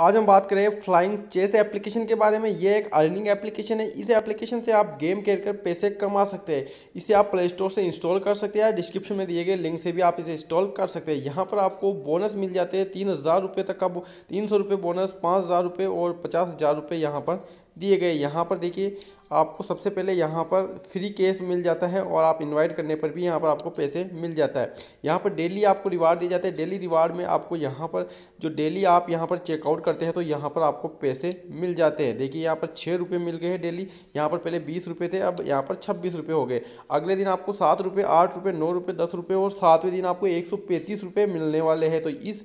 आज हम बात करें फ्लाइंग चेस एप्लीकेशन के बारे में ये एक अर्निंग एप्लीकेशन है इस एप्लीकेशन से आप गेम खेल कर पैसे कमा सकते हैं इसे आप प्ले स्टोर से इंस्टॉल कर सकते हैं डिस्क्रिप्शन में दिए गए लिंक से भी आप इसे इंस्टॉल कर सकते हैं यहाँ पर आपको बोनस मिल जाते हैं तीन हज़ार रुपये तक का तीन सौ रुपये बोनस पाँच हज़ार रुपये और पचास हज़ार रुपये यहाँ पर दिए गए यहाँ पर देखिए आपको सबसे पहले यहाँ पर फ्री कैश मिल जाता है और आप इनवाइट करने पर भी यहाँ पर आपको पैसे मिल जाता है यहाँ पर डेली आपको रिवार्ड दिया जाता है डेली रिवार्ड में आपको यहाँ पर जो डेली आप यहाँ पर चेकआउट करते हैं तो यहाँ पर आपको पैसे मिल जाते हैं देखिए यहाँ पर छः रुपये मिल गए हैं डेली यहाँ पर पहले बीस रुपये थे अब यहाँ पर छब्बीस रुपये हो गए अगले दिन आपको सात रुपये आठ रुपये नौ रुपये दस रुपये और सातवें दिन आपको एक सौ पैंतीस रुपये मिलने वाले हैं तो इस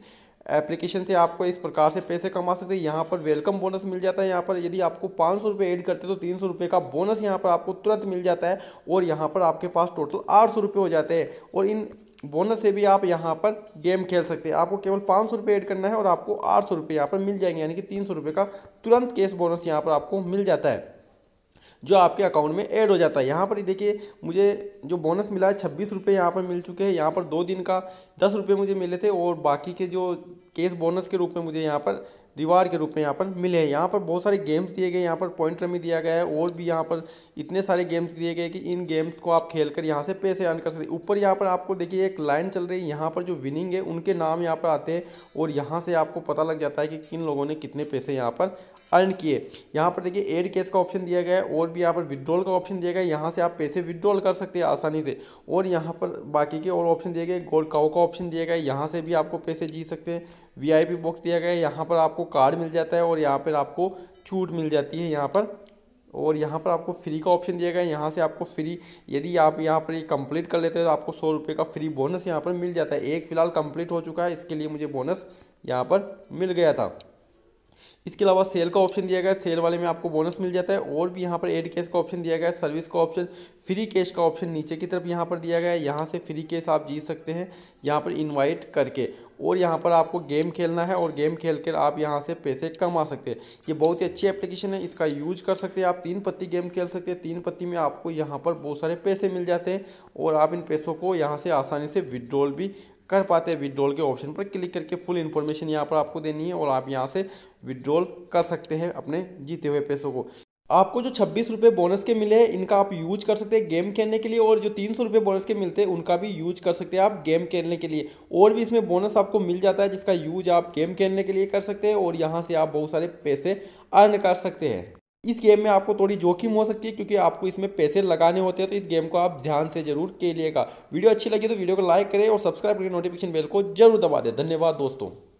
एप्लीकेशन से आपको इस प्रकार से पैसे कमा सकते हैं यहाँ पर वेलकम बोनस मिल जाता है यहाँ पर यदि आपको पाँच सौ रुपये एड करते हैं तो तीन सौ रुपये का बोनस यहाँ पर आपको तुरंत मिल जाता है और यहाँ पर आपके पास टोटल आठ सौ रुपये हो जाते हैं और इन बोनस से भी आप यहाँ पर गेम खेल सकते हैं आपको केवल पाँच सौ रुपये एड करना है और आपको आठ सौ रुपये यहाँ पर मिल जाएंगे यानी कि तीन सौ रुपये का तुरंत कैश बोनस यहाँ पर आपको मिल जाता है जो आपके अकाउंट में ऐड हो जाता है यहाँ पर देखिए मुझे जो बोनस मिला है छब्बीस रुपये यहाँ पर मिल चुके हैं यहाँ पर दो दिन का दस रुपये मुझे मिले थे और बाकी के जो केस बोनस के रूप में मुझे यहाँ पर रिवार्ड के रूप में यहाँ पर मिले हैं यहाँ पर बहुत सारे गेम्स दिए गए यहाँ पर पॉइंट रमी दिया गया है और भी यहाँ पर इतने सारे गेम्स दिए गए कि इन गेम्स को आप खेल कर यहाँ से पैसे अर्न कर सकते ऊपर यहाँ पर आपको देखिए एक लाइन चल रही है यहाँ पर जो विनिंग है उनके नाम यहाँ पर आते हैं और यहाँ से आपको पता लग जाता है कि किन लोगों ने कितने पैसे यहाँ पर अर्न किए यहाँ पर देखिए एड कैश का ऑप्शन दिया गया है और भी यहाँ पर विद्रॉल का ऑप्शन दिया गया है यहाँ से आप पैसे विदड्रॉल कर सकते हैं आसानी से और यहाँ पर बाकी के और ऑप्शन दिए गए गोल्ड काउ का ऑप्शन दिया गया है यहाँ से भी आपको पैसे जीत सकते हैं वीआईपी बॉक्स दिया गया है यहाँ पर आपको कार्ड मिल जाता है और यहाँ पर आपको छूट मिल जाती है यहाँ पर और यहाँ पर आपको फ्री का ऑप्शन दिया गया है यहाँ से आपको फ्री यदि आप यहाँ पर ये कंप्लीट कर लेते हैं तो आपको सौ रुपये का फ्री बोनस यहाँ पर मिल जाता है एक फ़िलहाल कंप्लीट हो चुका है इसके लिए मुझे बोनस यहाँ पर मिल गया था इसके अलावा सेल का ऑप्शन दिया गया है सेल वाले में आपको बोनस मिल जाता है और भी यहाँ पर एड केस का ऑप्शन दिया गया है सर्विस का ऑप्शन फ्री कैश का ऑप्शन नीचे की तरफ यहाँ पर दिया गया है यहाँ से फ्री कैश आप जीत सकते हैं यहाँ पर इनवाइट करके और यहाँ पर आपको गेम खेलना है और गेम खेल कर आप यहाँ से पैसे कमा सकते हैं ये बहुत ही अच्छी एप्लीकेशन है इसका यूज कर सकते हैं आप तीन पत्ती गेम खेल सकते हैं तीन पत्ती में आपको यहाँ पर बहुत सारे पैसे मिल जाते हैं और आप इन पैसों को यहाँ से आसानी से विड्रॉल भी कर पाते हैं विड्रॉल के ऑप्शन पर क्लिक करके फुल इन्फॉर्मेशन यहाँ पर आपको देनी है और आप यहाँ से विड्रॉल कर सकते हैं अपने जीते हुए पैसों को आपको जो छब्बीस रुपये बोनस के मिले हैं इनका आप यूज कर सकते हैं गेम खेलने के लिए और जो तीन सौ रुपये बोनस के मिलते हैं उनका भी यूज कर सकते हैं आप गेम खेलने के लिए और भी इसमें बोनस आपको मिल जाता है जिसका यूज आप गेम खेलने के लिए कर सकते हैं और यहाँ से आप बहुत सारे पैसे अर्न कर सकते हैं इस गेम में आपको थोड़ी जोखिम हो सकती है क्योंकि आपको इसमें पैसे लगाने होते हैं तो इस गेम को आप ध्यान से जरूर खेलिएगा वीडियो अच्छी लगी तो वीडियो को लाइक करें और सब्सक्राइब करके नोटिफिकेशन बेल को जरूर दबा दें धन्यवाद दोस्तों